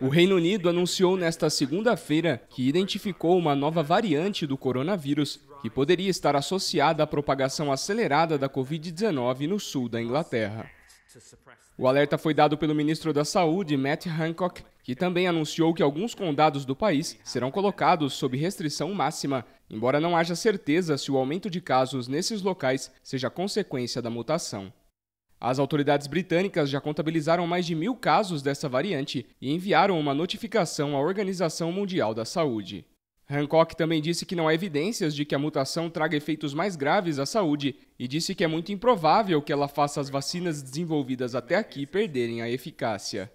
O Reino Unido anunciou nesta segunda-feira que identificou uma nova variante do coronavírus que poderia estar associada à propagação acelerada da Covid-19 no sul da Inglaterra. O alerta foi dado pelo ministro da Saúde, Matt Hancock, que também anunciou que alguns condados do país serão colocados sob restrição máxima, embora não haja certeza se o aumento de casos nesses locais seja consequência da mutação. As autoridades britânicas já contabilizaram mais de mil casos dessa variante e enviaram uma notificação à Organização Mundial da Saúde. Hancock também disse que não há evidências de que a mutação traga efeitos mais graves à saúde e disse que é muito improvável que ela faça as vacinas desenvolvidas até aqui perderem a eficácia.